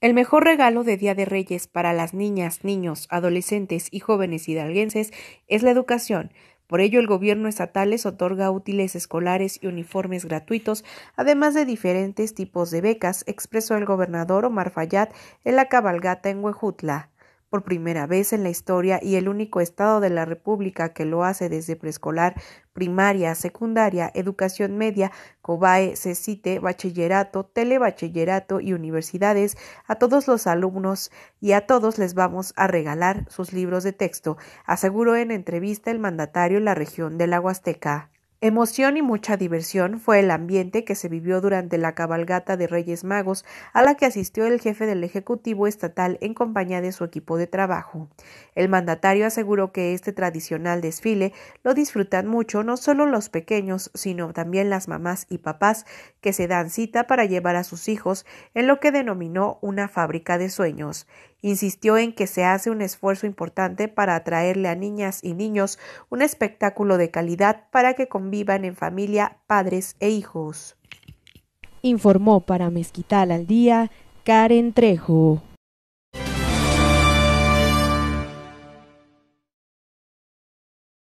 El mejor regalo de Día de Reyes para las niñas, niños, adolescentes y jóvenes hidalguenses es la educación. Por ello, el gobierno estatal les otorga útiles escolares y uniformes gratuitos, además de diferentes tipos de becas, expresó el gobernador Omar Fayad en la cabalgata en Huejutla por primera vez en la historia y el único estado de la República que lo hace desde preescolar, primaria, secundaria, educación media, COBAE, CECITE, bachillerato, telebachillerato y universidades, a todos los alumnos y a todos les vamos a regalar sus libros de texto, aseguró en entrevista el mandatario en la región de la Huasteca. Emoción y mucha diversión fue el ambiente que se vivió durante la cabalgata de Reyes Magos, a la que asistió el jefe del Ejecutivo Estatal en compañía de su equipo de trabajo. El mandatario aseguró que este tradicional desfile lo disfrutan mucho no solo los pequeños, sino también las mamás y papás que se dan cita para llevar a sus hijos en lo que denominó una fábrica de sueños. Insistió en que se hace un esfuerzo importante para atraerle a niñas y niños un espectáculo de calidad para que vivan en familia padres e hijos. Informó para Mezquital al Día Karen Trejo.